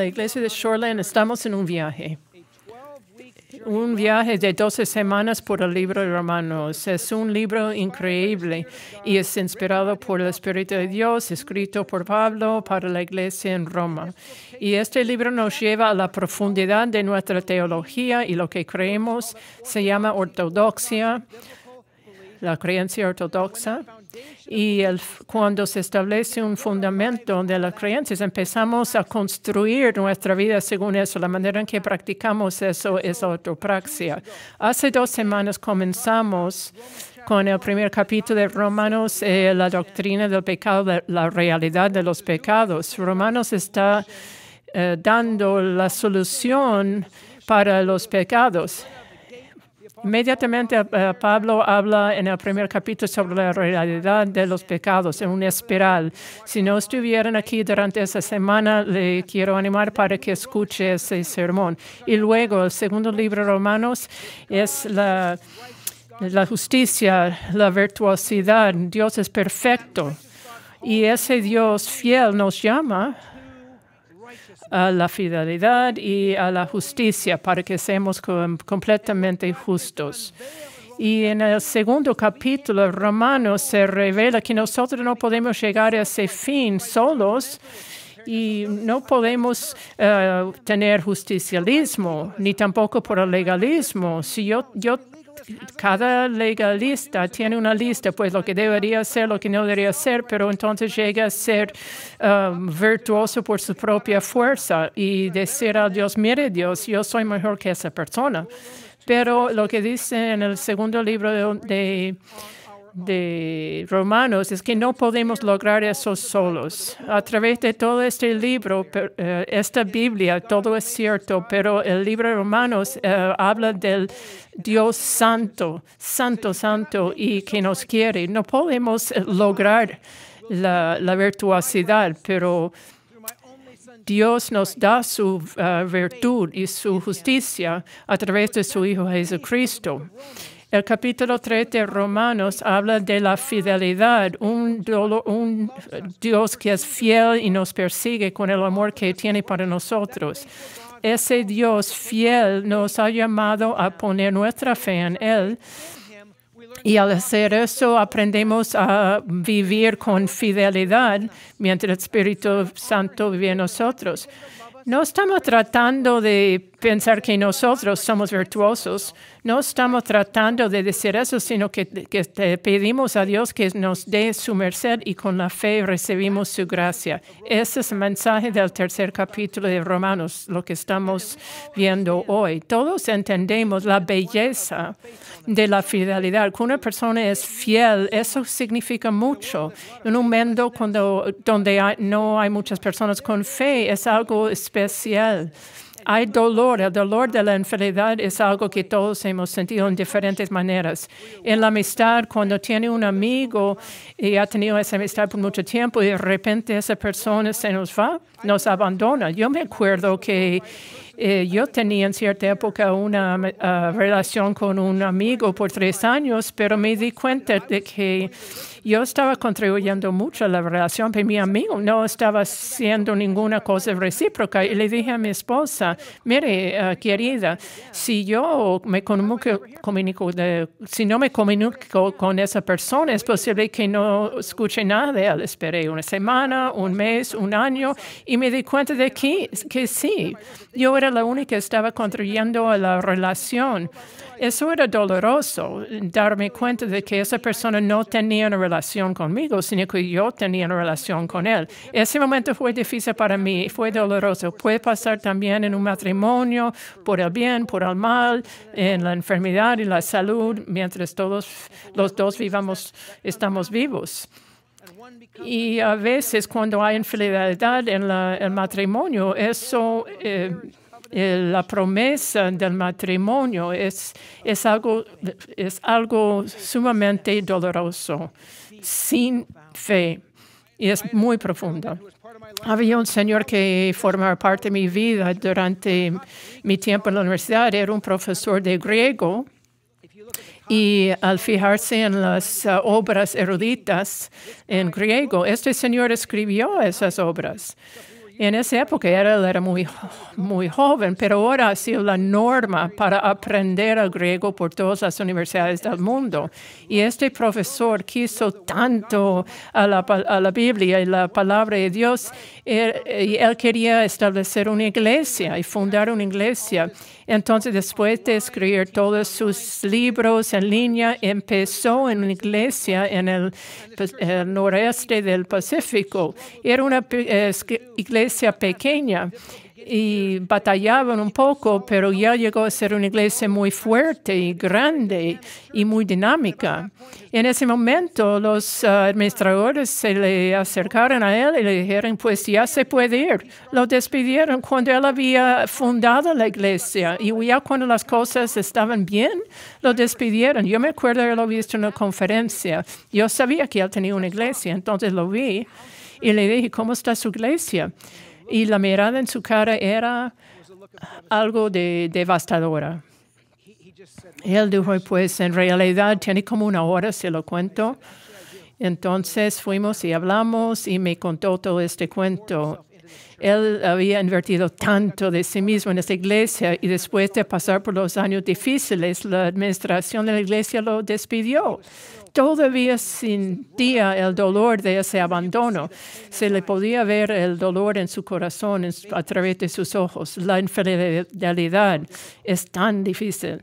la iglesia de Shoreland estamos en un viaje. Un viaje de 12 semanas por el libro de Romanos. Es un libro increíble y es inspirado por el Espíritu de Dios, escrito por Pablo para la iglesia en Roma. Y este libro nos lleva a la profundidad de nuestra teología y lo que creemos se llama ortodoxia, la creencia ortodoxa. Y cuando se establece un fundamento de las creencias, empezamos a construir nuestra vida según eso. La manera en que practicamos eso es autopraxia. Hace dos semanas comenzamos con el primer capítulo de Romanos, eh, la doctrina del pecado, la realidad de los pecados. Romanos está eh, dando la solución para los pecados. Inmediatamente eh, eh, Pablo habla en el primer capítulo sobre la realidad de los pecados en una espiral. Si no estuvieran aquí durante esa semana, le quiero animar para que escuche ese sermón. Y luego el segundo libro de Romanos es la justicia, la virtuosidad. Dios es perfecto. Y ese Dios fiel nos llama a la fidelidad y a la justicia para que seamos completamente justos. Y en el segundo capítulo romano se revela que nosotros no podemos llegar a ese fin solos y no podemos eh, tener justicialismo ni tampoco por el legalismo. Si yo cada legalista tiene una lista, pues lo que debería hacer, lo que no debería ser, pero entonces llega a ser um, virtuoso por su propia fuerza y decir a Dios, mire Dios, yo soy mejor que esa persona. Pero lo que dice en el segundo libro de de Romanos es que no podemos lograr eso solos. A través de todo este libro, eh, esta Biblia, todo es cierto, pero el libro de Romanos eh, habla del Dios santo, santo, santo, y que nos quiere. No podemos eh, lograr la, virtuosidad, pero Dios nos da su virtud y su justicia a través de su Hijo Jesucristo. El capítulo 3 de Romanos habla de la fidelidad, un, Dios que es fiel y nos persigue con el amor que tiene para nosotros ese Dios fiel nos ha llamado a poner nuestra fe en Él. Y al hacer eso aprendemos a vivir con fidelidad mientras el Espíritu Santo vive en nosotros. No estamos tratando de pensar que nosotros somos virtuosos. No estamos tratando de decir eso, sino que, pedimos a Dios que nos dé su merced y con la fe recibimos su gracia. Ese es el mensaje del tercer capítulo de Romanos, lo que estamos viendo hoy. Todos entendemos la belleza de la fidelidad. Cuando una persona es fiel, eso significa mucho. En un mundo donde no hay muchas personas con fe, es algo especial. Hay dolor, el dolor de la enfermedad es algo que todos hemos sentido en diferentes maneras. En la amistad, cuando tiene un amigo y ha tenido esa amistad por mucho tiempo y de repente esa persona se nos va, nos abandona. Yo me acuerdo que eh, yo tenía en cierta época una ah, relación con un amigo por tres años, pero me di cuenta de que yo estaba contribuyendo mucho a la relación, pero mi amigo no estaba haciendo ninguna cosa recíproca. Y le dije a mi esposa, mire, eh, querida, si yo me comunico, eh, no me comunico con esa persona, es posible que no escuche nada Esperé una semana, un mes, un año, y me di cuenta de que, que sí, yo era la única que estaba contribuyendo a la relación. Eso era doloroso, darme cuenta de que esa persona no tenía una relación relación conmigo, sino que yo tenía una relación con él. Ese momento fue difícil para mí, fue doloroso. Puede pasar también en un matrimonio, por el bien, por el mal, en la enfermedad y la salud, mientras todos los dos vivamos, estamos vivos. Y a veces cuando hay infidelidad en el matrimonio, eso, eh, eh, la promesa del matrimonio es, es, algo, es algo sumamente doloroso sin fe. Y es muy profunda. Había un señor que formaba parte de mi vida durante mi tiempo en la universidad. Era un profesor de griego. Y al fijarse en las uh, obras eruditas en griego, este señor escribió esas obras. En esa época él era muy, muy joven, pero ahora ha sido la norma para aprender el griego por todas las universidades del mundo. Y este profesor quiso tanto a la, Biblia y la palabra de Dios, eh, y él quería establecer una iglesia y fundar una iglesia. Entonces, después de escribir todos sus libros en línea, empezó en una iglesia en el, pues, noreste del Pacífico. Era una eh, iglesia pequeña y batallaban un poco, pero ya llegó a ser una iglesia muy fuerte y grande y muy dinámica. en ese momento los ah, administradores se le acercaron a él y le dijeron, pues ya se puede ir. Lo despidieron cuando él había fundado la iglesia y ya cuando las cosas estaban bien, lo despidieron. Yo me acuerdo haberlo visto en una conferencia. Yo sabía que él tenía una iglesia, entonces lo vi y le dije, ¿cómo está su iglesia? y la mirada en su cara era algo de devastadora. Él dijo, pues en realidad tiene como una hora, se lo cuento. Entonces fuimos y hablamos y me contó todo este cuento. Él había invertido tanto de sí mismo en esta iglesia y después de pasar por los años difíciles, la administración de la iglesia lo despidió todavía sentía el dolor de ese abandono. Se le podía ver el dolor en su corazón a través de sus ojos. La infidelidad es tan difícil.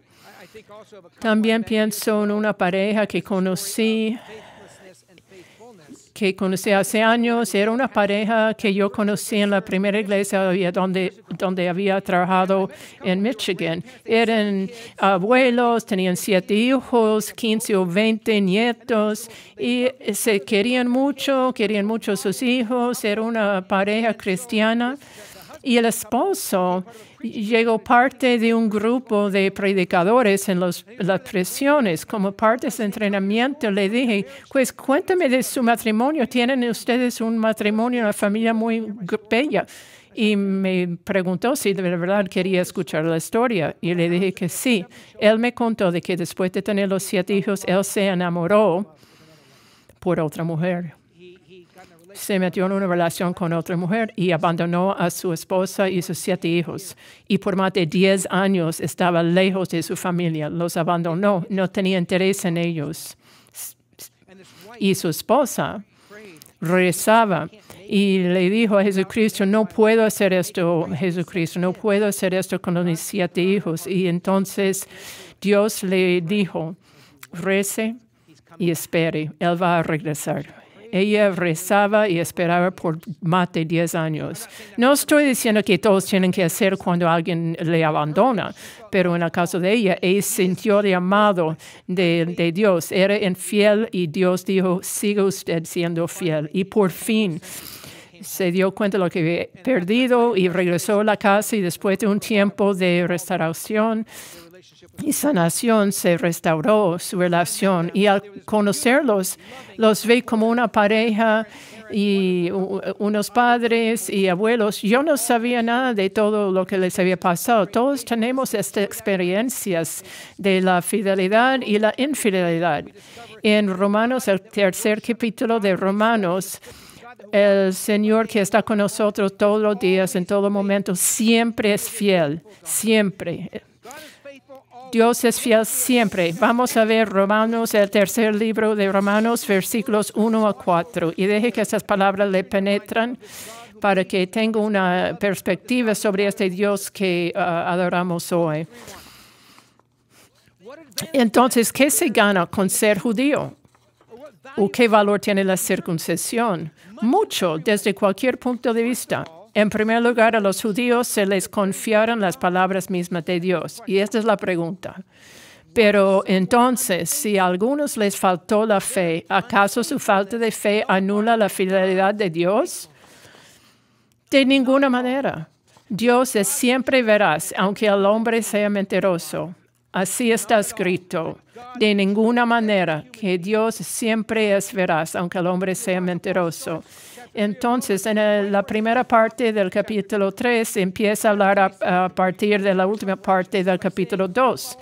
También pienso en una pareja que conocí que conocí hace años. Era una pareja que yo conocí en la primera iglesia donde, donde había trabajado en Michigan. Eran abuelos, tenían siete hijos, 15 o veinte nietos y se querían mucho, querían mucho a sus hijos. Era una pareja cristiana. Y el esposo llegó parte de un grupo de predicadores en las prisiones. Como parte de ese entrenamiento le dije, pues cuéntame de su matrimonio. Tienen ustedes un matrimonio, una familia muy bella. Y me preguntó si de verdad quería escuchar la historia. Y le dije que sí. Él me contó de que después de tener los siete hijos, él se enamoró por otra mujer se metió en una relación con otra mujer y abandonó a su esposa y sus siete hijos. Y por más de 10 años estaba lejos de su familia. Los abandonó, no tenía interés en ellos. Y su esposa rezaba y le dijo a Jesucristo, no puedo hacer esto, Jesucristo, no puedo hacer esto con mis siete hijos. Y entonces Dios le dijo, rece y espere, Él va a regresar. Ella rezaba y esperaba por más de 10 años. No estoy diciendo que todos tienen que hacer cuando alguien le abandona, pero en el caso de ella, ella sintió el llamado de, de Dios. Era infiel y Dios dijo, siga usted siendo fiel. Y por fin se dio cuenta de lo que había perdido y regresó a la casa y después de un tiempo de restauración, y sanación se restauró su relación y al conocerlos los ve como una pareja y unos padres y abuelos. Yo no sabía nada de todo lo que les había pasado. Todos tenemos estas experiencias de la fidelidad y la infidelidad. En Romanos, el tercer capítulo de Romanos, el Señor que está con nosotros todos los días, en todo momento, siempre es fiel, siempre. Dios es fiel siempre. Vamos a ver Romanos, el tercer libro de Romanos, versículos 1 a 4. Y deje que esas palabras le penetran para que tenga una perspectiva sobre este Dios que ah, adoramos hoy. Entonces, ¿qué se gana con ser judío? ¿O qué valor tiene la circuncisión? Mucho desde cualquier punto de vista. En primer lugar, a los judíos se les confiaron las palabras mismas de Dios. Y esta es la pregunta. Pero entonces, si a algunos les faltó la fe, ¿acaso su falta de fe anula la fidelidad de Dios? De ninguna manera. Dios es siempre veraz, aunque el hombre sea mentiroso. Así está escrito. De ninguna manera que Dios siempre es veraz, aunque el hombre sea mentiroso. Entonces, en la primera parte del capítulo 3 empieza a hablar a, partir de la última parte del capítulo 2.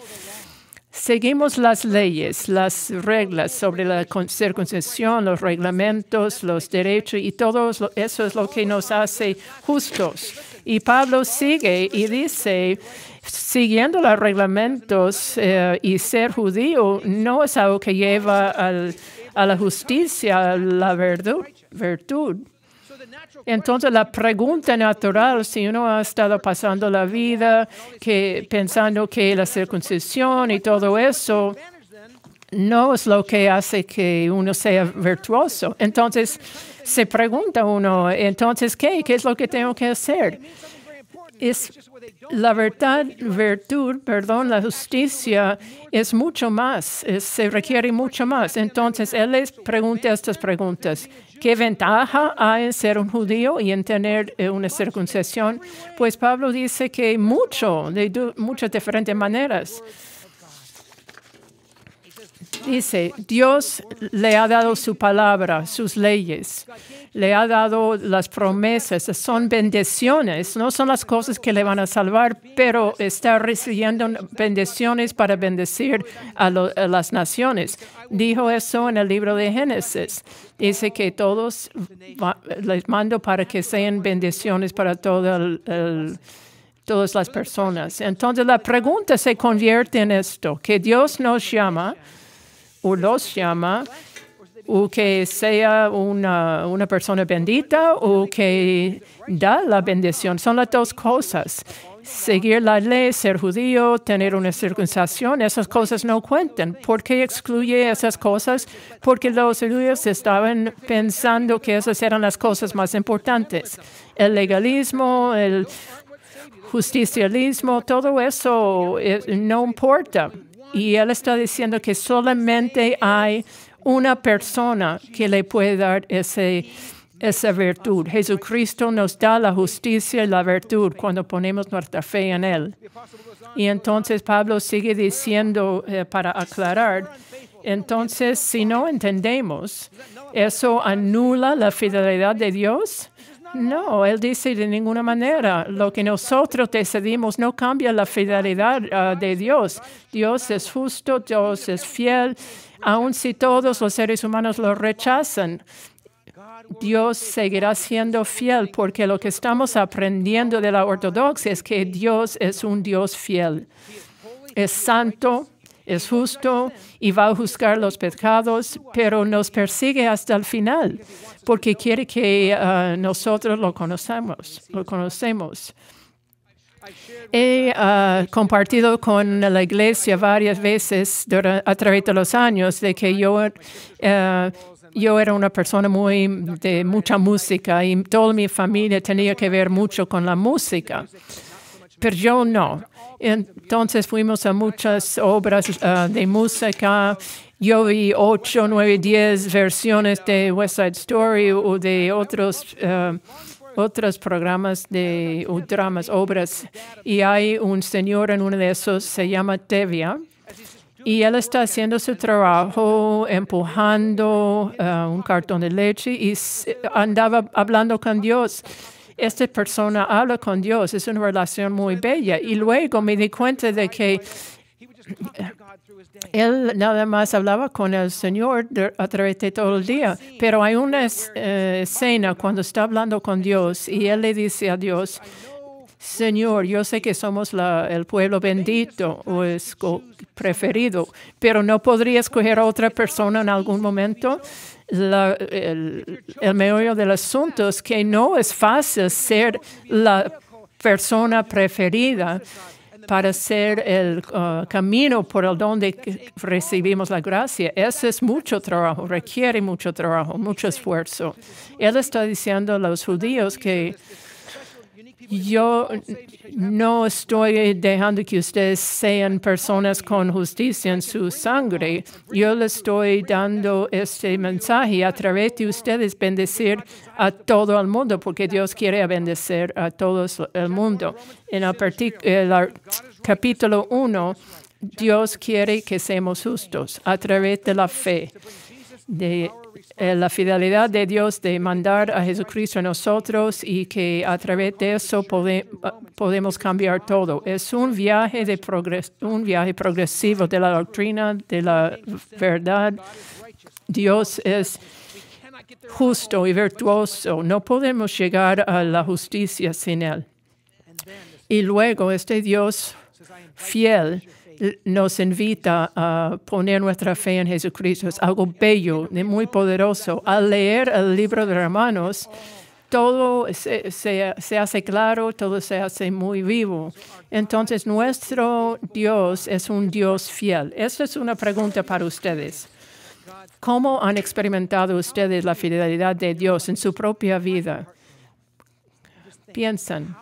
Seguimos las leyes, las reglas sobre la circuncisión, los reglamentos, los derechos y todo eso es lo que nos hace justos. Y Pablo sigue y dice, siguiendo los reglamentos eh, y ser judío no es algo que lleva a la justicia, a la verdad, virtud. Entonces la pregunta natural, si uno ha estado pasando la vida que, pensando que la circuncisión y todo eso no es lo que hace que uno sea virtuoso. Entonces se pregunta uno, entonces, ¿qué? es lo que tengo que hacer? Es la verdad, virtud, perdón, la justicia es mucho más, se requiere mucho más. Entonces, él les pregunta estas preguntas. ¿Qué ventaja hay en ser un judío y en tener eh, una circuncisión? Pues Pablo dice que mucho, de muchas diferentes maneras. Dice, Dios le ha dado su palabra, sus leyes, le ha dado las promesas, son bendiciones, no son las cosas que le van a salvar, pero está recibiendo bendiciones para bendecir a, las naciones. Dijo eso en el libro de Génesis. Dice que todos les mando para que sean bendiciones para todas las personas. Entonces la pregunta se convierte en esto, que Dios nos llama o los llama, o que sea una, persona bendita o que da la bendición. Son las dos cosas. Seguir la ley, ser judío, tener una circuncisión, esas cosas no cuentan. ¿Por qué excluye esas cosas? Porque los judíos estaban pensando que esas eran las cosas más importantes. El legalismo, el justicialismo, todo eso eh, no importa. Y él está diciendo que solamente hay una persona que le puede dar ese, esa virtud. Jesucristo nos da la justicia y la virtud cuando ponemos nuestra fe en Él. Y entonces Pablo sigue diciendo eh, para aclarar, entonces si no entendemos, eso anula la fidelidad de Dios no, él dice de ninguna manera. Lo que nosotros decidimos no cambia la fidelidad ah, de Dios. Dios es justo, Dios es fiel, aun si todos los seres humanos lo rechazan. Dios seguirá siendo fiel porque lo que estamos aprendiendo de la ortodoxia es que Dios es un Dios fiel. Es santo, es justo y va a juzgar los pecados, pero nos persigue hasta el final porque quiere que ah, nosotros lo conozcamos. Lo conocemos. He ah, compartido con la iglesia varias veces a través de los años de que yo, eh, yo era una persona muy de mucha música y toda mi familia tenía que ver mucho con la música pero yo no. Entonces fuimos a muchas obras eh, de música. Yo vi ocho, nueve, diez versiones de West Side Story o de otros, eh, otros programas de o dramas, obras. Y hay un señor en uno de esos, se llama Tevia. Y él está haciendo su trabajo, empujando eh, un cartón de leche y andaba hablando con Dios esta persona habla con Dios, es una relación muy bella. Y luego me di cuenta de que él nada más hablaba con el Señor a través de todo el día, pero hay una eh, escena cuando está hablando con Dios y él le dice a Dios, Señor, yo sé que somos el pueblo bendito o preferido, pero ¿no podría escoger a otra persona en algún momento? el, el del asunto es que no es fácil ser la persona preferida para ser el uh, camino por el donde recibimos la gracia. Ese es mucho trabajo, requiere mucho trabajo, mucho esfuerzo. Él está diciendo a los judíos que yo no estoy dejando que ustedes sean personas con justicia en su sangre. Yo les estoy dando este mensaje a través de ustedes bendecir a todo el mundo, porque Dios quiere bendecir a todo el mundo. En el, capítulo 1, Dios quiere que seamos justos a través de la fe. De eh, la fidelidad de Dios de mandar a Jesucristo a nosotros y que a través de eso podemos cambiar todo. Es un viaje, de progres, un viaje progresivo de la doctrina, de la verdad. Dios es justo y virtuoso. No podemos llegar a la justicia sin Él. Y luego este Dios fiel nos invita a poner nuestra fe en Jesucristo. Es algo bello, muy poderoso. Al leer el libro de Romanos, todo se, hace claro, todo se hace muy vivo. Entonces, nuestro Dios es un Dios fiel. Esta es una pregunta para ustedes. ¿Cómo han experimentado ustedes la fidelidad de Dios en su propia vida? Piensan.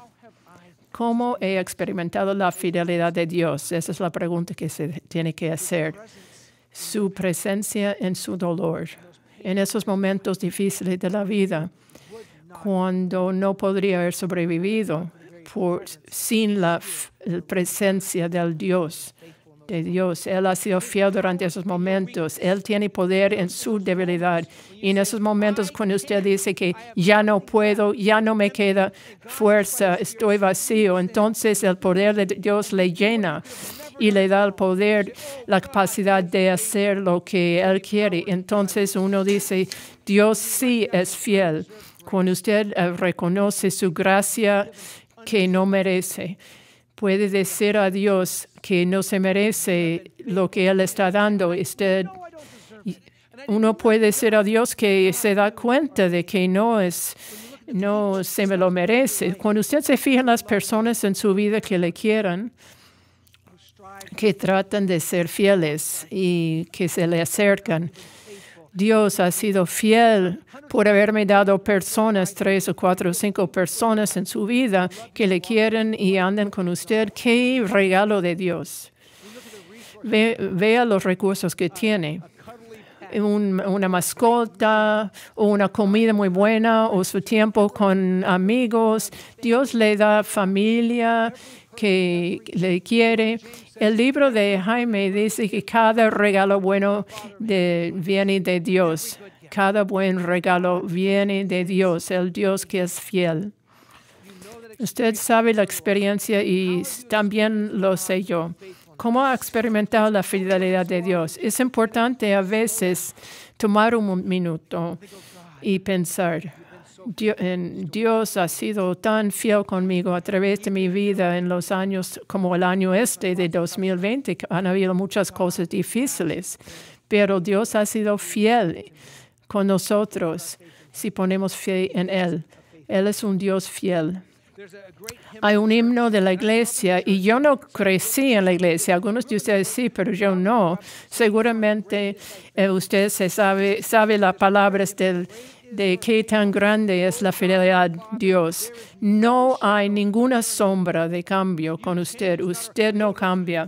¿Cómo he experimentado la fidelidad de Dios? Esa es la pregunta que se tiene que hacer. Su presencia en su dolor, en esos momentos difíciles de la vida, cuando no podría haber sobrevivido sin la presencia del Dios de Dios. Él ha sido fiel durante esos momentos. Él tiene poder en su debilidad. Y en esos momentos cuando usted dice que ya no puedo, ya no me queda fuerza, estoy vacío, entonces el poder de Dios le llena y le da el poder, la capacidad de hacer lo que Él quiere. Entonces uno dice, Dios sí es fiel. Cuando usted eh, reconoce su gracia que no merece puede decir a Dios que no se merece lo que Él está dando. Usted, uno puede decir a Dios que se da cuenta de que no es no se me lo merece. Cuando usted se fija en las personas en su vida que le quieran, que tratan de ser fieles y que se le acercan, Dios ha sido fiel por haberme dado personas, tres o cuatro o cinco personas en su vida que le quieren y andan con usted. ¡Qué regalo de Dios! vea los recursos que tiene. una mascota o una comida muy buena o su tiempo con amigos. Dios le da familia que le quiere el libro de Jaime dice que cada regalo bueno viene de Dios. Cada buen regalo viene de Dios, el Dios que es fiel. Usted sabe la experiencia y también lo sé yo. ¿Cómo ha experimentado la fidelidad de Dios? Es importante a veces tomar un minuto y pensar Dios ha sido tan fiel conmigo a través de mi vida en los años como el año este de 2020. Han habido muchas cosas difíciles, pero Dios ha sido fiel con nosotros si ponemos fe en Él. Él es un Dios fiel. Hay un himno de la iglesia y yo no crecí en la iglesia. Algunos de ustedes sí, pero yo no. Seguramente eh, usted se sabe, sabe las palabras del de qué tan grande es la fidelidad Dios. No hay ninguna sombra de cambio con usted. Usted no cambia.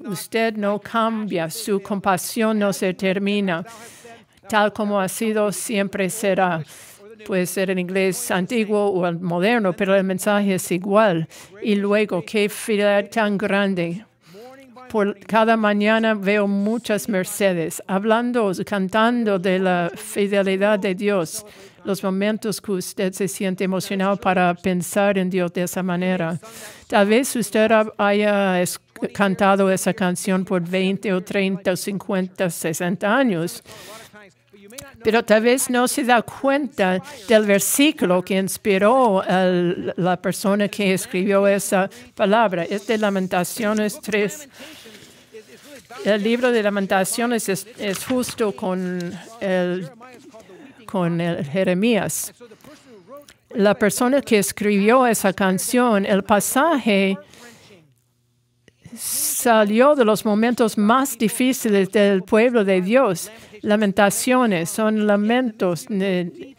Usted no cambia. Su compasión no se termina. Tal como ha sido, siempre será. Puede ser en inglés antiguo o moderno, pero el mensaje es igual. Y luego, qué fidelidad tan grande cada mañana veo muchas Mercedes hablando, cantando de la fidelidad de Dios. Los momentos que usted se siente emocionado para pensar en Dios de esa manera. Tal vez usted haya cantado esa canción por 20 o 30 50, 60 años pero tal vez no se da cuenta del versículo que inspiró a la persona que escribió esa palabra. Es de Lamentaciones 3. El libro de Lamentaciones es, justo con, con Jeremías. La persona que escribió esa canción, el pasaje salió de los momentos más difíciles del pueblo de Dios. Lamentaciones son lamentos eh,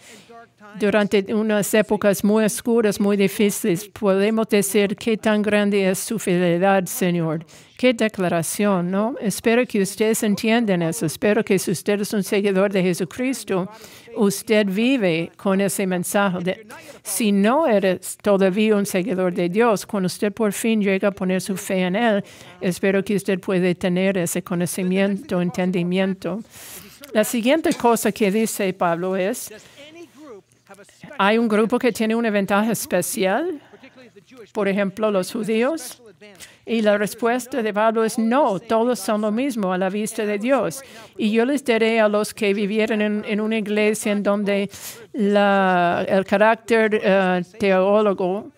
durante unas épocas muy oscuras, muy difíciles. Podemos decir qué tan grande es su fidelidad, Señor. Qué declaración, ¿no? Espero que ustedes entiendan eso. Espero que si usted es un seguidor de Jesucristo, usted vive con ese mensaje. De, si no eres todavía un seguidor de Dios, cuando usted por fin llega a poner su fe en Él, espero que usted pueda tener ese conocimiento, entendimiento. La siguiente cosa que dice Pablo es, hay un grupo que tiene una ventaja especial, por ejemplo, los judíos, y la respuesta de Pablo es no, todos son lo mismo a la vista de Dios. Y yo les diré a los que vivieron en, una iglesia en donde el carácter eh, teólogo,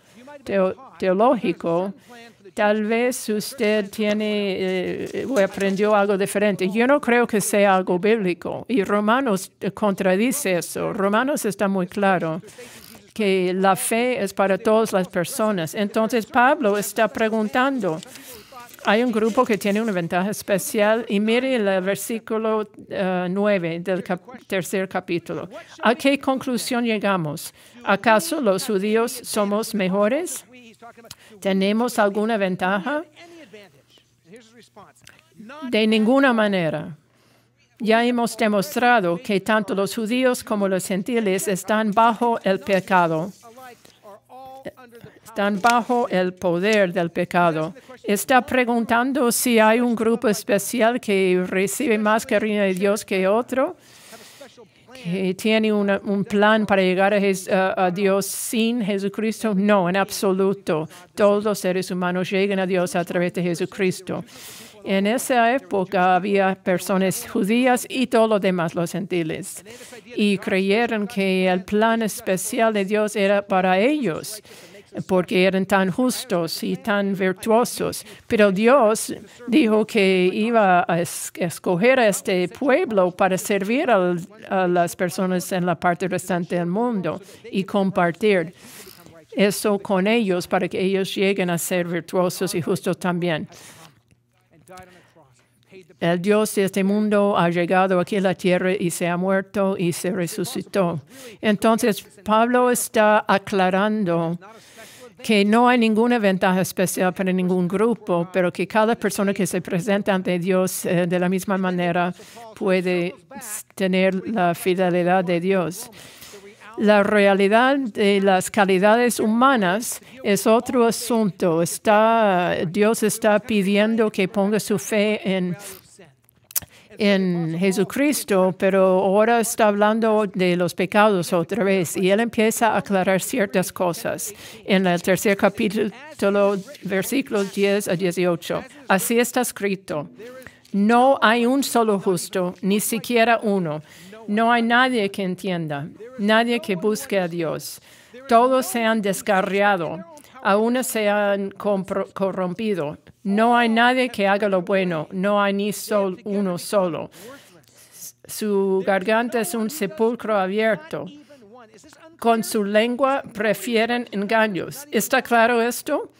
teológico, tal vez usted tiene eh, o aprendió algo diferente. Yo no creo que sea algo bíblico. Y Romanos eh, contradice eso. Romanos está muy claro que la fe es para todas las personas. Entonces Pablo está preguntando, hay un grupo que tiene una ventaja especial y mire el versículo 9 eh, del tercer capítulo. ¿A qué conclusión llegamos? ¿Acaso los judíos somos mejores? ¿Tenemos alguna ventaja? De ninguna manera. Ya hemos demostrado que tanto los judíos como los gentiles están bajo el pecado están bajo el poder del pecado. Está preguntando si hay un grupo especial que recibe más cariño de Dios que otro, que tiene un plan para llegar a Dios sin Jesucristo. No, en absoluto. Todos los seres humanos llegan a Dios a través de Jesucristo. En esa época había personas judías y todo lo demás, los gentiles. Y creyeron que el plan especial de Dios era para ellos porque eran tan justos y tan virtuosos. Pero Dios dijo que iba a escoger a este pueblo para servir a las personas en la parte restante del mundo y compartir eso con ellos para que ellos lleguen a ser virtuosos y justos también. El Dios de este mundo ha llegado aquí a la tierra y se ha muerto y se resucitó. Entonces, Pablo está aclarando que no hay ninguna ventaja especial para ningún grupo, pero que cada persona que se presenta ante Dios eh, de la misma manera puede tener la fidelidad de Dios. La realidad de las calidades humanas es otro asunto. Está, Dios está pidiendo que ponga su fe en en Jesucristo, pero ahora está hablando de los pecados otra vez y él empieza a aclarar ciertas cosas en el tercer capítulo, versículos 10 a 18. Así está escrito. No hay un solo justo, ni siquiera uno. No hay nadie que entienda, nadie que busque a Dios. Todos se han descarriado aún se han corrompido. No hay nadie que haga lo bueno, no hay ni uno solo. Su garganta es un sepulcro abierto. Con su lengua prefieren engaños. ¿Está claro esto?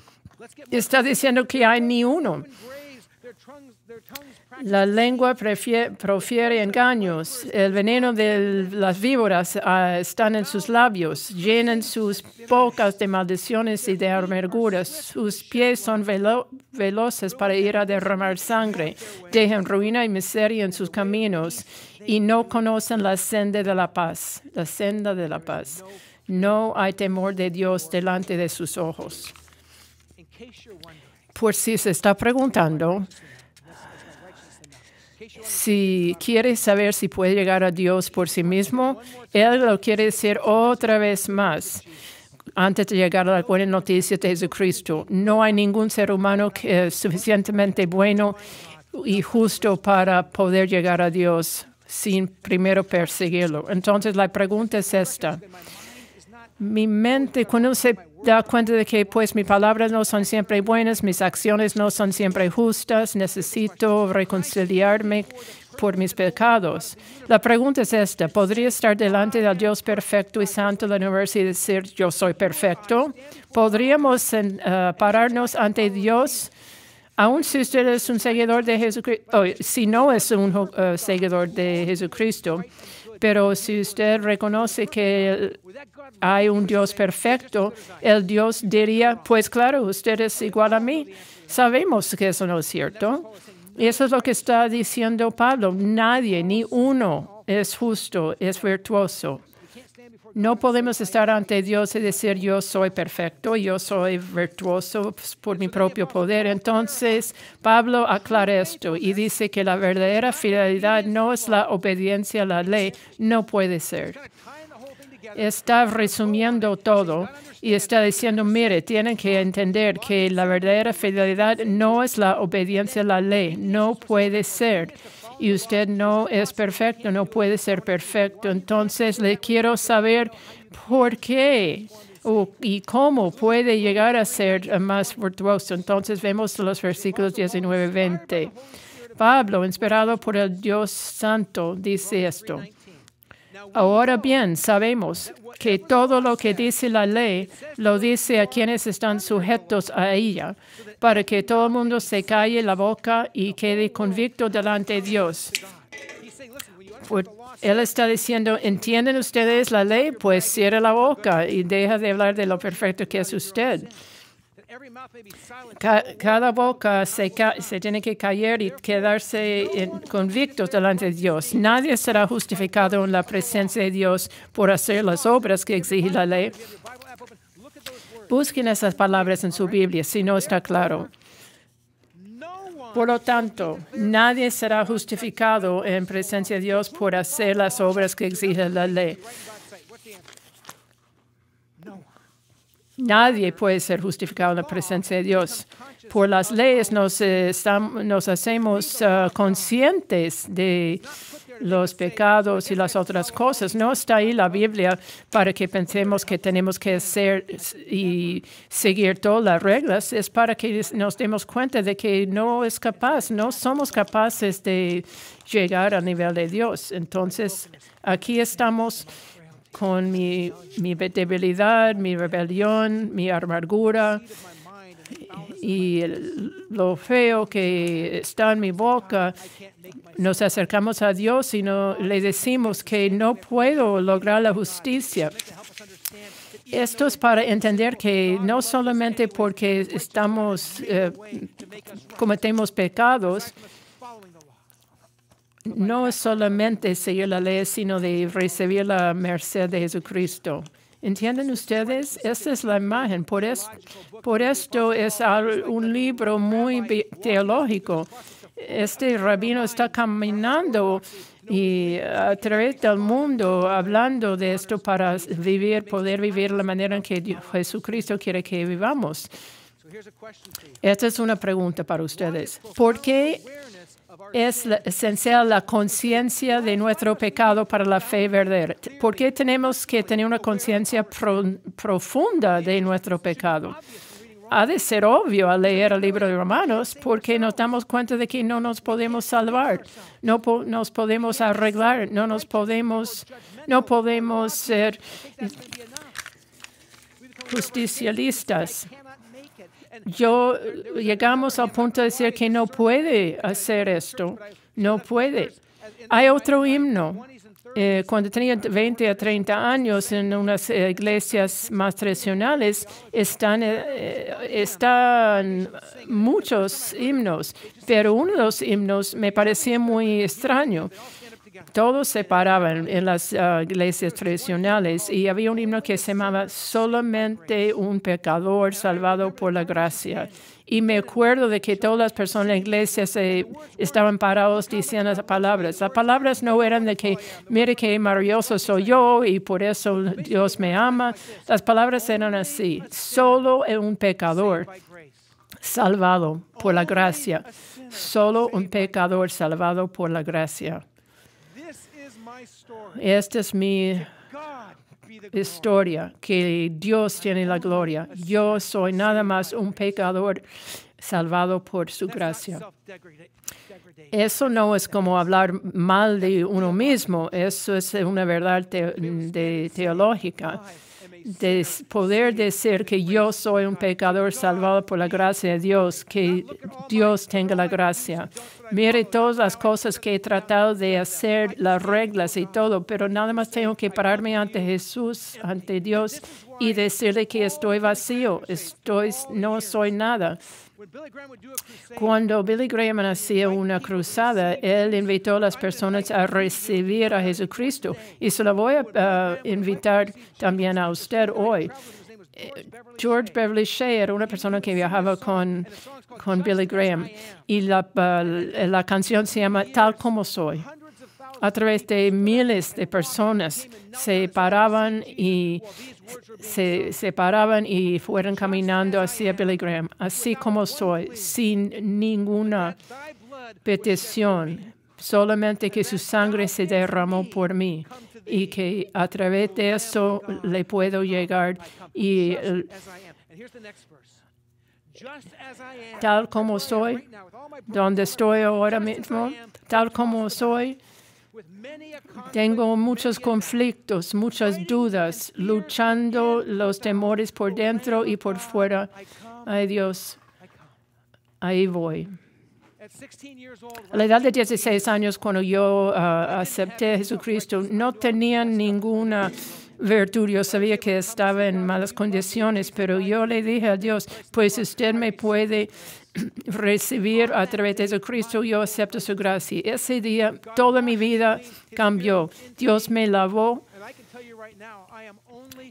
Está diciendo que hay ni uno. La lengua profiere engaños. El veneno de las víboras están ah, está en sus labios. Llenan sus bocas de maldiciones y de amarguras. Sus pies son veloces para ir a derramar sangre. Dejan ruina y miseria en sus caminos y no conocen la senda de la paz. La senda de la paz. No hay temor de Dios delante de sus ojos. Por si se está preguntando, si quiere saber si puede llegar a Dios por sí mismo, Él lo quiere decir otra vez más antes de llegar a la buena noticia de Jesucristo. No hay ningún ser humano que es suficientemente bueno y justo para poder llegar a Dios sin primero perseguirlo. Entonces la pregunta es esta. Mi mente, cuando se da cuenta de que pues mis palabras no son siempre buenas, mis acciones no son siempre justas, necesito reconciliarme por mis pecados. La pregunta es esta, ¿podría estar delante de Dios perfecto y santo de la universidad y decir yo soy perfecto? ¿Podríamos eh, pararnos ante Dios? Aun si usted es un seguidor de Jesucristo, oh, si no es un eh, seguidor de Jesucristo, pero si usted reconoce que hay un Dios perfecto, el Dios diría, pues claro, usted es igual a mí. Sabemos que eso no es cierto. Y eso es lo que está diciendo Pablo. Nadie, ni uno, es justo, es virtuoso. No podemos estar ante Dios y decir yo soy perfecto, yo soy virtuoso por mi propio poder. Entonces, Pablo aclara esto y dice que la verdadera fidelidad no es la obediencia a la ley, no puede ser. Está resumiendo todo y está diciendo, mire, tienen que entender que la verdadera fidelidad no es la obediencia a la ley, no puede ser y usted no es perfecto, no puede ser perfecto. Entonces le quiero saber por qué y cómo puede llegar a ser más virtuoso. Entonces vemos los versículos 19 y 20. Pablo, inspirado por el Dios Santo, dice esto. Ahora bien, sabemos que todo lo que dice la ley lo dice a quienes están sujetos a ella, para que todo el mundo se calle la boca y quede convicto delante de Dios. Pues, él está diciendo, ¿entienden ustedes la ley? Pues cierre la boca y deja de hablar de lo perfecto que es usted cada boca se, tiene que caer y quedarse eh, convictos delante de Dios. Nadie será justificado en la presencia de Dios por hacer las obras que exige la ley. Busquen esas palabras en su Biblia si no está claro. Por lo tanto, nadie será justificado en presencia de Dios por hacer las obras que exige la ley. Nadie puede ser justificado en la presencia de Dios. Por las leyes nos, eh, hacemos eh, conscientes de los pecados y las otras cosas. No está ahí la Biblia para que pensemos que tenemos que hacer y seguir todas las reglas. Es para que nos demos cuenta de que no es capaz, no somos capaces de llegar al nivel de Dios. Entonces, aquí estamos con mi, mi debilidad, mi rebelión, mi amargura y lo feo que está en mi boca, nos acercamos a Dios y le decimos que no puedo lograr la justicia. Esto es para entender que no solamente porque estamos eh, cometemos pecados, no solamente seguir la ley, sino de recibir la merced de Jesucristo. ¿Entienden ustedes? Esta es la imagen. Por, esto es un libro muy teológico. Este rabino está caminando y a través del mundo hablando de esto para vivir, poder vivir la manera en que Jesucristo quiere que vivamos. Esta es una pregunta para ustedes. ¿Por qué es esencial la conciencia de nuestro pecado para la fe verdadera. ¿Por qué tenemos que tener una conciencia profunda de nuestro pecado? Ha de ser obvio al leer el libro de Romanos porque nos damos cuenta de que no nos podemos salvar, no nos podemos arreglar, no nos podemos, no podemos ser justicialistas yo eh, llegamos al punto de decir que no puede hacer esto, no puede. Hay otro himno. Eh, cuando tenía 20 a 30 años en unas iglesias más tradicionales, están, eh, están muchos himnos, pero uno de los himnos me parecía muy extraño todos se paraban en las ah, iglesias tradicionales y había un himno que se llamaba Solamente un pecador salvado por la gracia. Y me acuerdo de que todas las personas en la iglesia estaban parados diciendo las palabras. Las palabras no eran de que, mire qué maravilloso soy yo y por eso Dios me ama. Las palabras eran así, solo un pecador salvado por la gracia. Solo un pecador salvado por la gracia. Esta es mi historia, que Dios tiene la gloria. Yo soy nada más un pecador salvado por su gracia. Eso no es como hablar mal de uno mismo, eso es una verdad de teológica de poder decir que yo soy un pecador salvado por la gracia de Dios, que Dios tenga la gracia. Mire todas las cosas que he tratado de hacer, las reglas y todo, pero nada más tengo que pararme ante Jesús, ante Dios y decirle que estoy vacío, estoy, no soy nada. Cuando Billy Graham hacía una cruzada, él invitó a las personas a recibir a Jesucristo. Y se lo voy a eh, invitar también a usted hoy. George Beverly Shea era una persona que viajaba con, con Billy Graham y la, eh, la canción se llama Tal como soy a través de miles de personas se paraban y se separaban y fueron caminando hacia Billy así como soy, sin ninguna petición, solamente que su sangre se derramó por mí y que a través de eso le puedo llegar y tal como soy, donde estoy ahora mismo, tal como soy, tengo muchos conflictos, muchas dudas, luchando los temores por dentro y por fuera. Ay Dios, ahí voy. A la edad de 16 años, cuando yo ah, acepté a Jesucristo, no tenía ninguna virtud. Yo sabía que estaba en malas condiciones, pero yo le dije a Dios, pues usted me puede recibir a través de Jesucristo, yo acepto su gracia. Ese día toda mi vida cambió. Dios me lavó.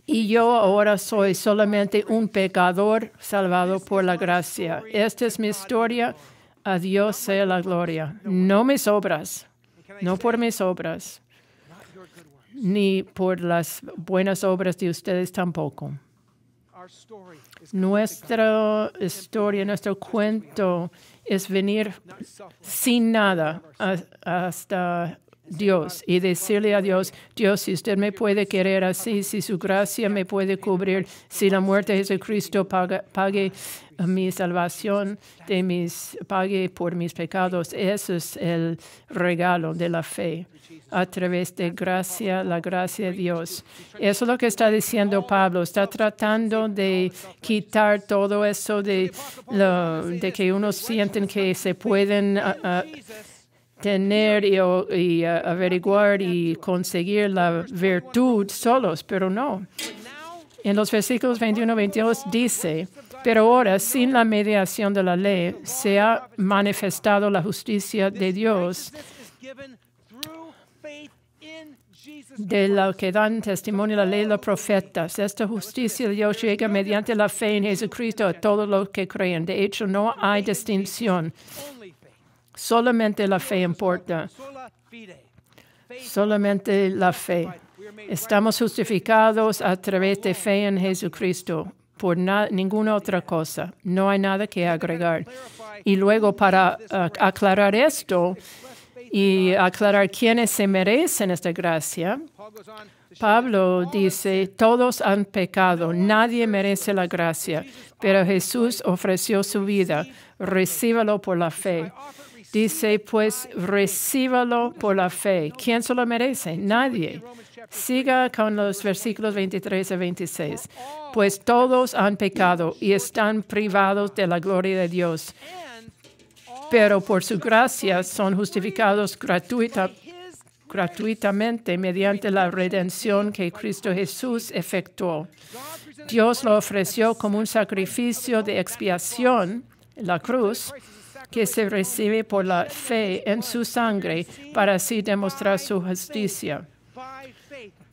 Y yo ahora soy solamente un pecador salvado por la gracia. Esta es mi historia. A Dios sea la gloria. No mis obras, no por mis obras, ni por las buenas obras de ustedes tampoco. Nuestra historia, nuestro cuento es venir sin nada hasta Dios y decirle a Dios, Dios, si usted me puede querer así, si su gracia me puede cubrir, si la muerte de Jesucristo pague uh, mi salvación, de mis, pague por mis pecados, Ese es el regalo de la fe a través de gracia, la gracia de Dios. Eso es lo que está diciendo Pablo. Está tratando de quitar todo eso de, lo, de que unos sienten que se pueden... Uh, uh, tener y, eh, averiguar y conseguir la virtud solos, pero no. En los versículos 21 y 22 dice, pero ahora sin la mediación de la ley se ha manifestado la justicia de Dios de la que dan testimonio la ley de los profetas. Esta justicia de Dios llega mediante la fe en Jesucristo a todos los que creen. De hecho, no hay distinción. Solamente la fe importa. Solamente la fe. Estamos justificados a través de fe en Jesucristo, por ninguna otra cosa. No hay nada que agregar. Y luego para ah, aclarar esto y aclarar quiénes se merecen esta gracia, Pablo dice, todos han pecado, nadie merece la gracia, pero Jesús ofreció su vida, recíbalo por la fe. Dice, pues recíbalo por la fe. ¿Quién se lo merece? Nadie. Siga con los versículos 23 y 26. Pues todos han pecado y están privados de la gloria de Dios, pero por su gracia son justificados gratuitamente mediante la redención que Cristo Jesús efectuó. Dios lo ofreció como un sacrificio de expiación, la cruz, que se recibe por la fe en su sangre para así demostrar su justicia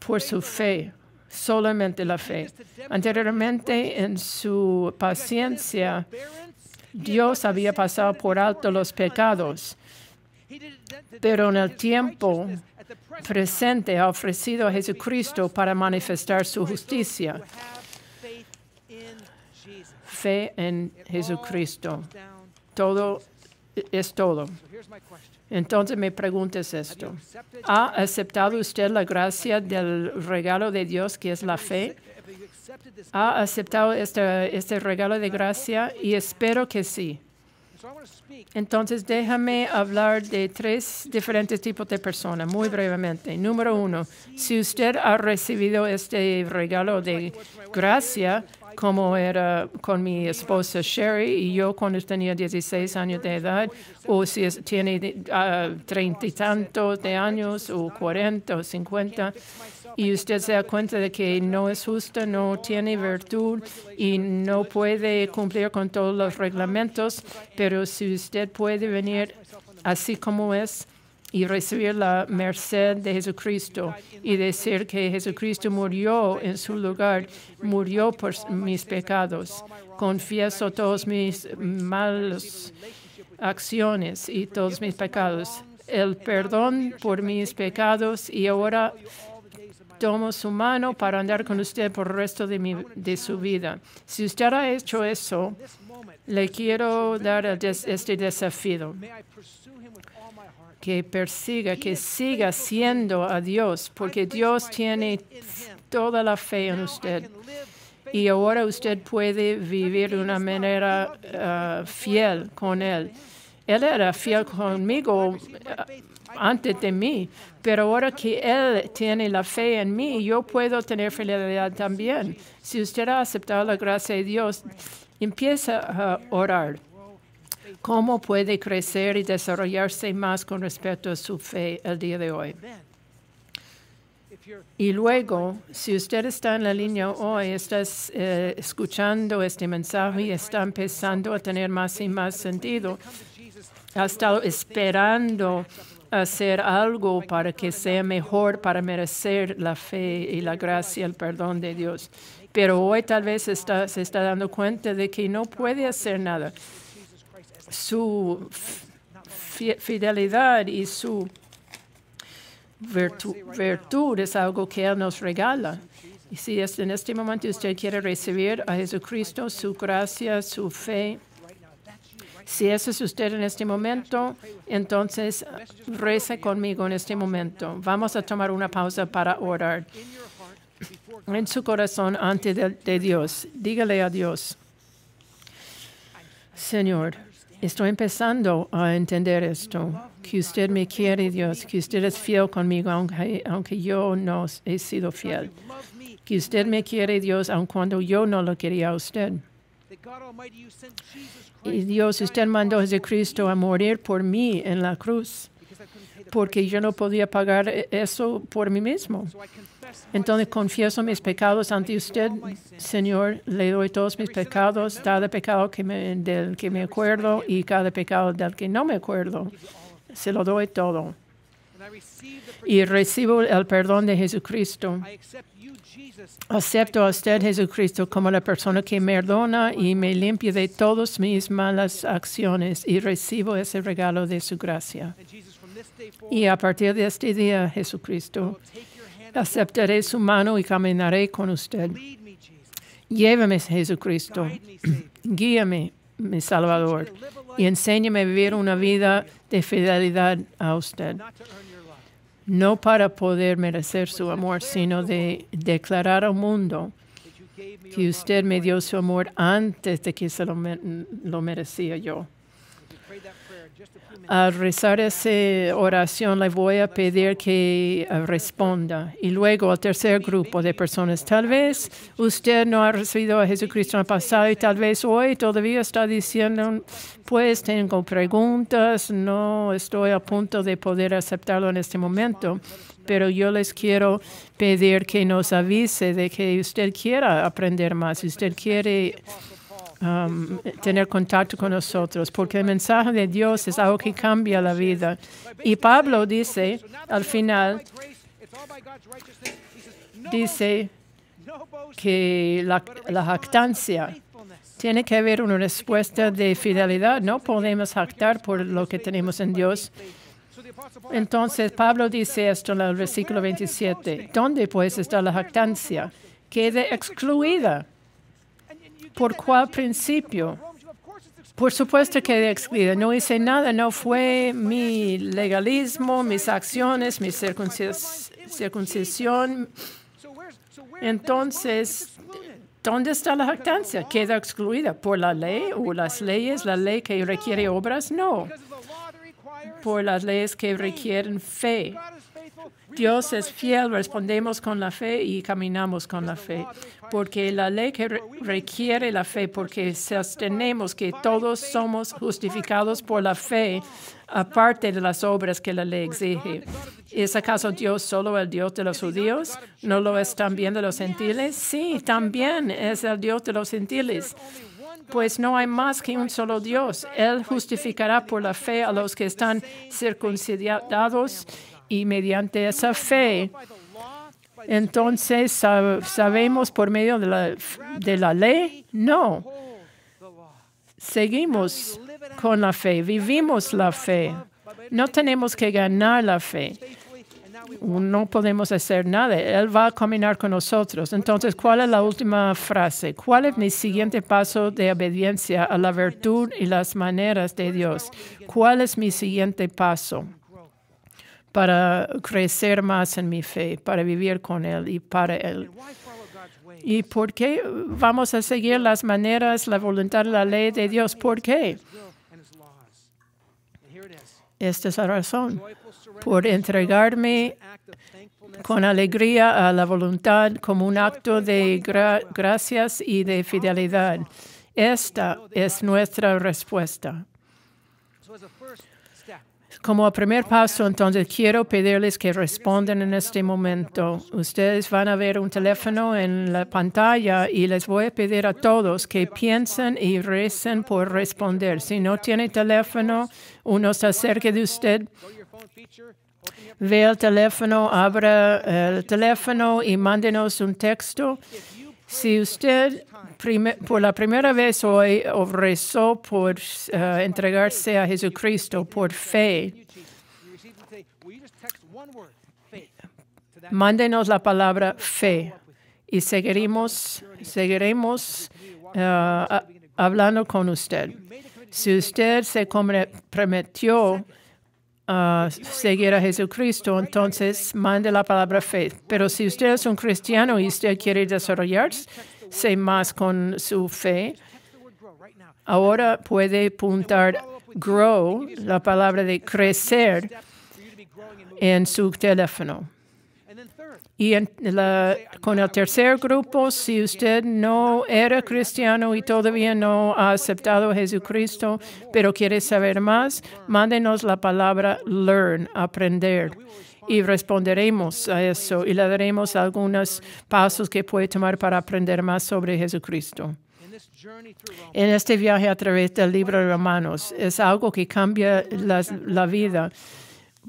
por su fe, solamente la fe. Anteriormente, en su paciencia, Dios había pasado por alto los pecados, pero en el tiempo presente ha ofrecido a Jesucristo para manifestar su justicia. Fe en Jesucristo todo es todo. Entonces me preguntes esto. ¿Ha aceptado usted la gracia del regalo de Dios que es la fe? ¿Ha aceptado este, este regalo de gracia? Y espero que sí. Entonces déjame hablar de tres diferentes tipos de personas muy brevemente. Número uno, si usted ha recibido este regalo de gracia, como era con mi esposa Sherry y yo cuando tenía 16 años de edad, o si tiene ah, treinta y tantos de años, o 40 o 50, y usted se da cuenta de que no es justo, no tiene virtud y no puede cumplir con todos los reglamentos, pero si usted puede venir así como es, y recibir la merced de Jesucristo y decir que Jesucristo murió en su lugar, murió por mis pecados. Confieso todos mis malas acciones y todos mis pecados. El perdón por mis pecados y ahora tomo su mano para andar con usted por el resto de, mi, de su vida. Si usted ha hecho eso, le quiero dar este desafío que persiga, que siga siendo a Dios, porque Dios tiene toda la fe en usted. Y ahora usted puede vivir de una manera ah, fiel con Él. Él era fiel conmigo ah, antes de mí, pero ahora que Él tiene la fe en mí, yo puedo tener fidelidad también. Si usted ha aceptado la gracia de Dios, empieza a orar cómo puede crecer y desarrollarse más con respecto a su fe el día de hoy. Y luego, si usted está en la línea hoy, está eh, escuchando este mensaje y está empezando a tener más y más sentido, ha estado esperando hacer algo para que sea mejor, para merecer la fe y la gracia, el perdón de Dios. Pero hoy tal vez se está dando cuenta de que no puede hacer nada su fidelidad y su virtud es algo que Él nos regala. Y si es en este momento usted quiere recibir a Jesucristo, su gracia, su fe, si eso es usted en este momento, entonces reza conmigo en este momento. Vamos a tomar una pausa para orar. En su corazón, ante de Dios, dígale a Dios, Señor, Estoy empezando a entender esto, que usted me quiere, Dios, que usted es fiel conmigo, aunque, yo no he sido fiel, que usted me quiere, Dios, aun cuando yo no lo quería a usted. Y Dios, usted mandó a Jesucristo a morir por mí en la cruz, porque yo no podía pagar e-, eso por mí mismo. Entonces confieso mis pecados ante usted, Señor, le doy todos mis pecados, cada pecado que del que me acuerdo y cada pecado del que no me acuerdo. Se lo doy todo. Y recibo el perdón de Jesucristo. Acepto a usted, Jesucristo, como la persona que me perdona y me limpia de todas mis malas acciones y recibo ese regalo de su gracia. Y a partir de este día, Jesucristo, aceptaré su mano y caminaré con usted. Llévame, Jesucristo. Guíame, mi Salvador, y enséñame a vivir una vida de fidelidad a usted. No para poder merecer su amor, sino de declarar al mundo que usted me dio su amor antes de que se lo merecía yo. Al rezar esa oración, le voy a pedir que eh, responda. Y luego al tercer grupo de personas, tal vez usted no ha recibido a Jesucristo en el pasado y tal vez hoy todavía está diciendo, pues tengo preguntas, no estoy a punto de poder aceptarlo en este momento pero yo les quiero pedir que nos avise de que usted quiera aprender más, usted quiere Um, tener contacto con nosotros, porque el mensaje de Dios es algo que cambia la vida. Y Pablo dice al final, dice que la, jactancia tiene que haber una respuesta de fidelidad. No podemos jactar por lo que tenemos en Dios. Entonces, Pablo dice esto en el versículo 27. ¿Dónde pues está la jactancia? quede excluida ¿Por cuál principio? Por supuesto quedé excluida. No hice nada, no fue mi legalismo, mis acciones, mi circuncisión. Entonces, ¿dónde está la jactancia? ¿Queda excluida por la ley o las leyes? ¿La ley que requiere obras? No. Por las leyes que requieren fe. Dios es fiel, respondemos con la fe y caminamos con la fe, porque la ley requiere la fe, porque sostenemos que todos somos justificados por la fe, aparte de las obras que la ley exige. ¿Es acaso Dios solo el Dios de los judíos? ¿No lo es también de los gentiles? Sí, también es el Dios de los gentiles pues no hay más que un solo Dios. Él justificará por la fe a los que están circuncidados y mediante esa fe, entonces sabemos por medio de la, de la ley. No, seguimos con la fe, vivimos la fe. No tenemos que ganar la fe. No podemos hacer nada. Él va a caminar con nosotros. Entonces, ¿cuál es la última frase? ¿Cuál es mi siguiente paso de obediencia a la virtud y las maneras de Dios? ¿Cuál es mi siguiente paso? para crecer más en mi fe, para vivir con Él y para Él. ¿Y por qué vamos a seguir las maneras, la voluntad, la ley de Dios? ¿Por qué? Esta es la razón. Por entregarme con alegría a la voluntad como un acto de gracias y de fidelidad. Esta es nuestra respuesta. Como primer paso, entonces quiero pedirles que respondan en este momento. Ustedes van a ver un teléfono en la pantalla y les voy a pedir a todos que piensen y recen por responder. Si no tiene teléfono, uno está cerca de usted. Ve el teléfono, abra el teléfono y mándenos un texto. Si usted por la primera vez hoy rezó por eh, entregarse a Jesucristo por fe, mándenos la palabra fe y seguiremos, seguiremos eh, hablando con usted. Si usted se comprometió a seguir a Jesucristo, entonces mande la palabra fe. Pero si usted es un cristiano y usted quiere desarrollarse más con su fe, ahora puede apuntar grow, la palabra de crecer, en su teléfono. Y en la, con el tercer grupo, si usted no era cristiano y todavía no ha aceptado a Jesucristo, pero quiere saber más, mándenos la palabra learn, aprender. Y responderemos a eso y le daremos algunos pasos que puede tomar para aprender más sobre Jesucristo. En este viaje a través del libro de Romanos es algo que cambia la vida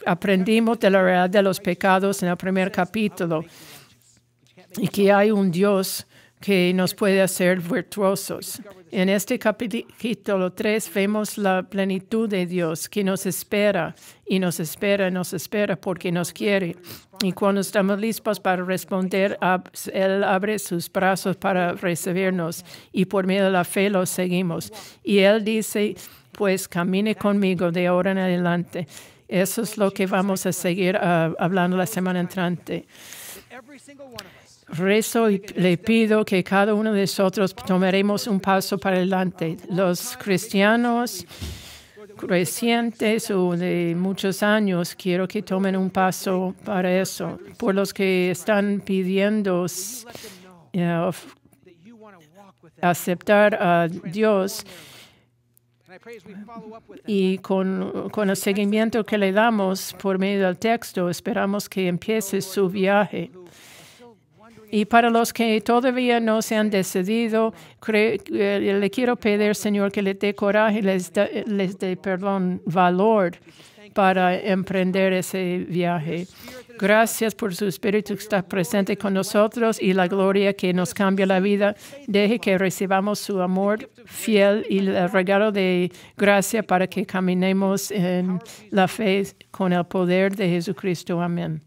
aprendimos de la realidad de los pecados en el primer capítulo y que hay un Dios que nos puede hacer virtuosos. En este capítulo 3 vemos la plenitud de Dios que nos espera y nos espera y nos espera porque nos quiere. Y cuando estamos listos para responder, Él abre sus brazos para recibirnos y por medio de la fe lo seguimos. Y Él dice, pues camine conmigo de ahora en adelante. Eso es lo que vamos a seguir ah, hablando la semana entrante. Rezo y le pido que cada uno de nosotros tomaremos un paso para adelante. Los cristianos recientes o de muchos años, quiero que tomen un paso para eso. Por los que están pidiendo eh, aceptar a Dios, y con, el seguimiento que le damos por medio del texto, esperamos que empiece su viaje. Y para los que todavía no se han decidido, eh, le quiero pedir, Señor, que les dé coraje, les, les dé, perdón, valor para emprender ese viaje. Gracias por su espíritu que está presente con nosotros y la gloria que nos cambia la vida. Deje que recibamos su amor fiel y el regalo de gracia para que caminemos en la fe con el poder de Jesucristo. Amén.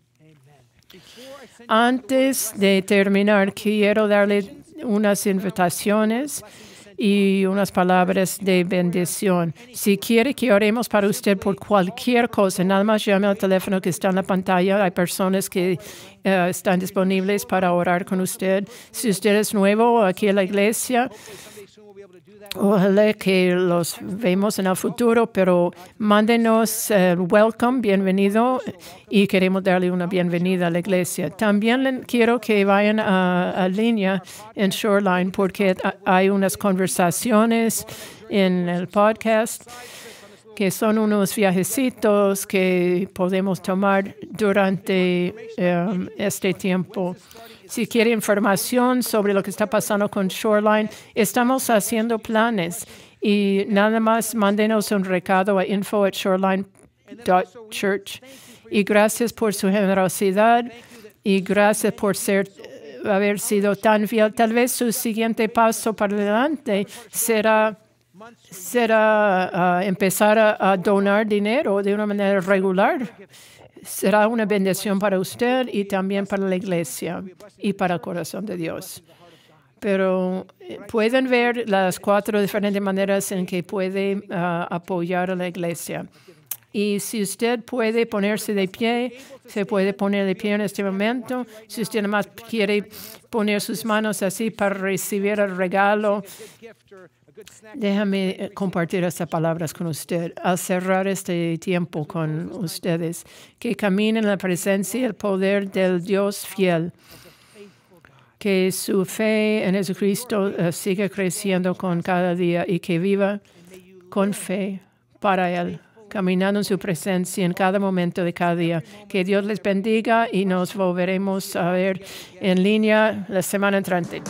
Antes de terminar, quiero darle unas invitaciones y unas palabras de bendición. Si quiere que oremos para usted por cualquier cosa, nada más llame al teléfono que está en la pantalla. Hay personas que eh, están disponibles para orar con usted. Si usted es nuevo aquí en la iglesia, Ojalá que los vemos en el futuro, pero mándenos welcome, bienvenido, y queremos darle una bienvenida a la iglesia. También quiero que vayan a línea en Shoreline porque hay unas conversaciones en el podcast que son unos viajecitos que podemos tomar durante em, este tiempo. Si quiere información sobre lo que está pasando con Shoreline, estamos haciendo planes y nada más mándenos un recado a info@shoreline.church. Y gracias por su generosidad y gracias por haber sido tan fiel. Tal vez su siguiente paso para adelante será será empezar a, donar dinero de una manera regular. Será una bendición para usted y también para la iglesia y para el corazón de Dios. Pero eh, pueden ver las cuatro diferentes maneras en que puede ah, apoyar a la iglesia. Y si usted puede ponerse de pie, se puede poner de pie en este momento. Si usted más quiere poner sus manos así para recibir el regalo Déjame eh, compartir estas palabras con usted. Al cerrar este tiempo con ustedes, que caminen en la presencia y el poder del Dios fiel. Que su fe en Jesucristo eh, siga creciendo con cada día y que viva con fe para Él, caminando en su presencia en cada momento de cada día. Que Dios les bendiga y nos volveremos a ver en línea la semana entrante.